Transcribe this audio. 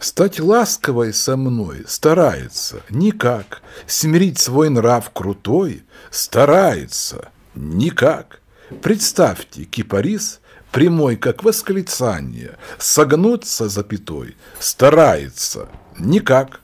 Стать ласковой со мной старается, никак. Смирить свой нрав крутой старается, никак. Представьте, кипарис прямой, как восклицание, согнуться запятой старается, никак.